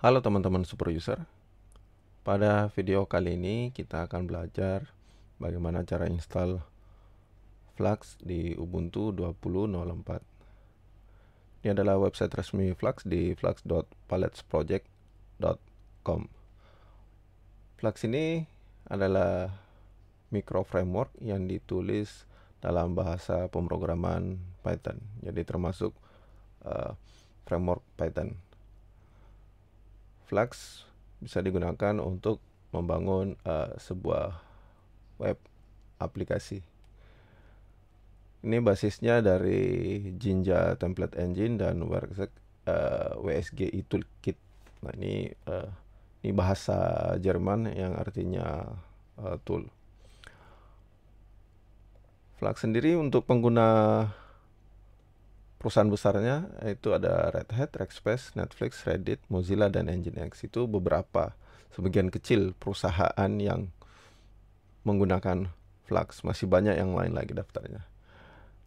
Halo teman-teman super user Pada video kali ini kita akan belajar bagaimana cara install Flux di Ubuntu 20.04 Ini adalah website resmi Flux di flux.paletsproject.com Flux ini adalah micro framework yang ditulis dalam bahasa pemrograman Python jadi termasuk uh, framework Python Flux bisa digunakan untuk membangun uh, sebuah web aplikasi. Ini basisnya dari Jinja Template Engine dan WSG, uh, eh, WSGI Toolkit. Nah ini uh, ini bahasa Jerman yang artinya uh, tool. Flux sendiri untuk pengguna perusahaan besarnya itu ada Red Hat, Rackspace, Netflix, Reddit, Mozilla dan Nginx itu beberapa sebagian kecil perusahaan yang menggunakan Flux masih banyak yang lain lagi daftarnya.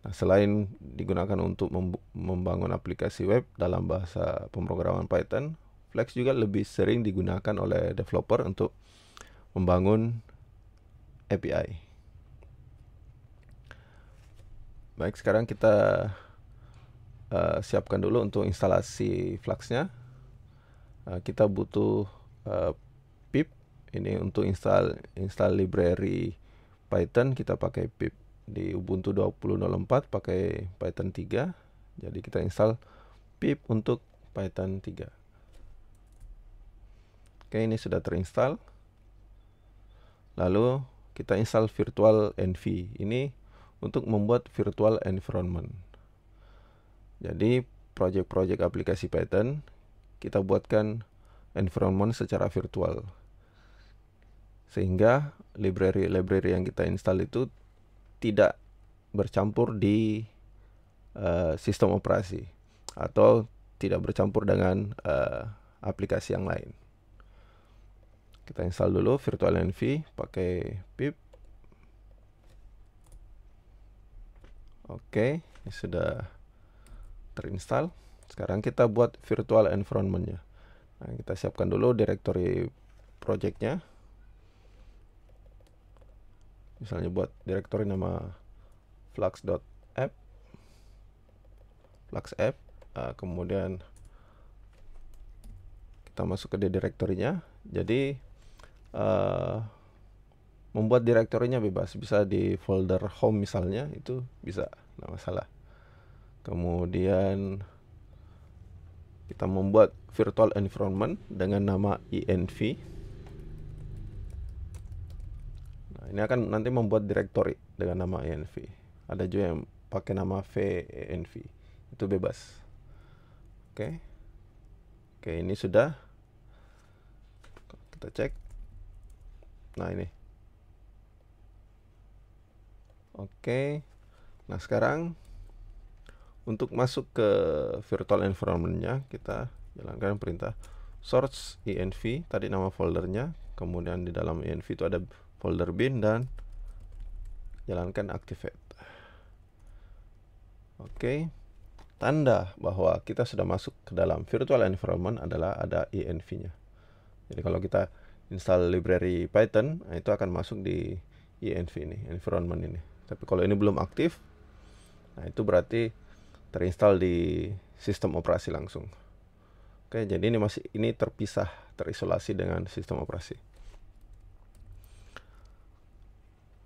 Nah, selain digunakan untuk membangun aplikasi web dalam bahasa pemrograman Python, Flux juga lebih sering digunakan oleh developer untuk membangun API. Baik, sekarang kita Eh, siapkan dulu untuk instalasi fluxnya uh, kita butuh uh, pip ini untuk install install library Python kita pakai pip di Ubuntu 20.04 pakai Python 3 jadi kita install pip untuk Python 3 oke ini sudah terinstall lalu kita install virtual env ini untuk membuat virtual environment jadi project-project aplikasi Python kita buatkan environment secara virtual. Sehingga library-library yang kita install itu tidak bercampur di uh, sistem operasi atau tidak bercampur dengan uh, aplikasi yang lain. Kita install dulu virtual env pakai pip. Oke, okay, sudah terinstall sekarang kita buat virtual environmentnya nah, kita siapkan dulu directory projectnya misalnya buat directory nama flux.app flux app ah, kemudian kita masuk ke directory-nya. jadi uh, membuat directory-nya bebas bisa di folder home misalnya itu bisa tidak masalah kemudian kita membuat virtual environment dengan nama env nah ini akan nanti membuat directory dengan nama env ada juga yang pakai nama venv e itu bebas oke oke ini sudah kita cek nah ini oke nah sekarang untuk masuk ke virtual environmentnya kita jalankan perintah source env tadi nama foldernya kemudian di dalam env itu ada folder bin dan jalankan activate oke okay. tanda bahwa kita sudah masuk ke dalam virtual environment adalah ada env nya jadi kalau kita install library python nah, itu akan masuk di env ini environment ini tapi kalau ini belum aktif nah itu berarti terinstall di sistem operasi langsung. Oke, jadi ini masih ini terpisah, terisolasi dengan sistem operasi.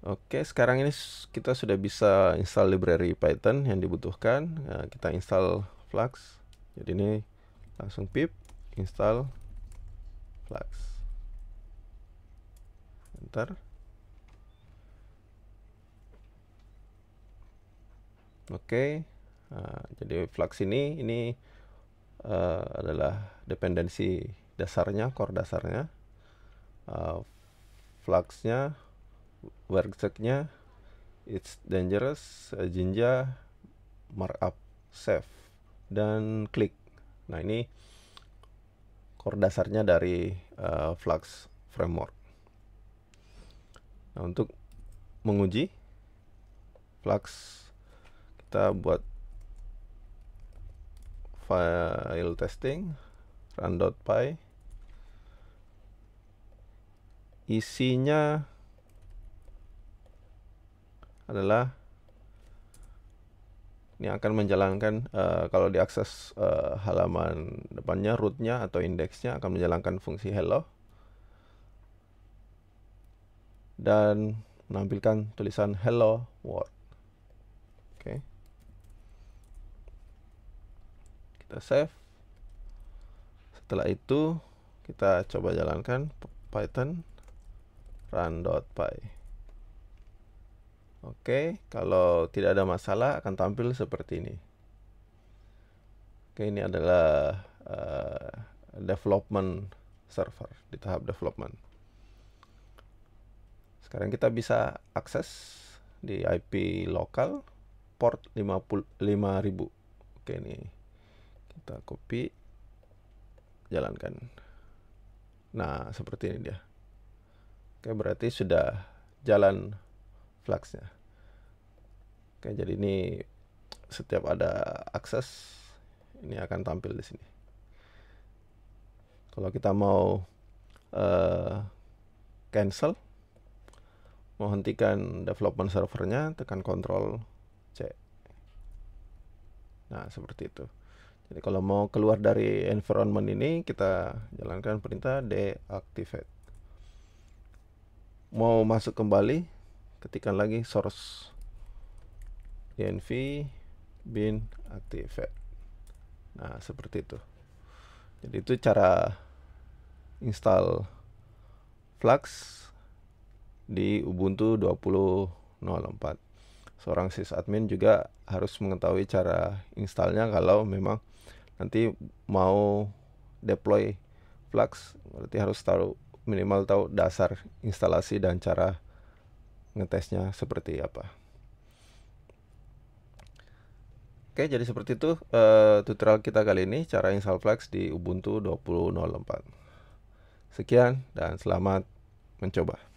Oke, sekarang ini kita sudah bisa install library Python yang dibutuhkan. Nah, kita install Flux. Jadi ini langsung pip install Flux. Enter. Oke, Ah, jadi flux ini ini uh, adalah dependensi dasarnya, core dasarnya. Uh, fluxnya, worksetnya it's dangerous, uh, jinja, markup, save, dan click Nah ini core dasarnya dari uh, flux framework. Nah untuk menguji flux kita buat file testing run.py isinya adalah ini akan menjalankan uh, kalau diakses uh, halaman depannya rootnya atau indeksnya akan menjalankan fungsi hello dan menampilkan tulisan hello world kita save setelah itu kita coba jalankan python run.py Oke, kalau tidak ada masalah akan tampil seperti ini. Oke, ini adalah uh, development server di tahap development. Sekarang kita bisa akses di IP lokal port 50, 5000. Oke, ini kita copy jalankan nah seperti ini dia oke berarti sudah jalan fluxnya oke jadi ini setiap ada akses ini akan tampil di sini kalau kita mau uh, cancel mau hentikan development servernya tekan Ctrl C nah seperti itu jadi kalau mau keluar dari environment ini kita jalankan perintah deactivate. Mau masuk kembali, ketikan lagi source env bin activate. Nah, seperti itu. Jadi itu cara install Flux di Ubuntu 20.04. Seorang sysadmin juga harus mengetahui cara installnya kalau memang nanti mau deploy Flux berarti harus tahu minimal tahu dasar instalasi dan cara ngetesnya seperti apa. Oke, jadi seperti itu uh, tutorial kita kali ini cara install Flux di Ubuntu 20.04. Sekian dan selamat mencoba.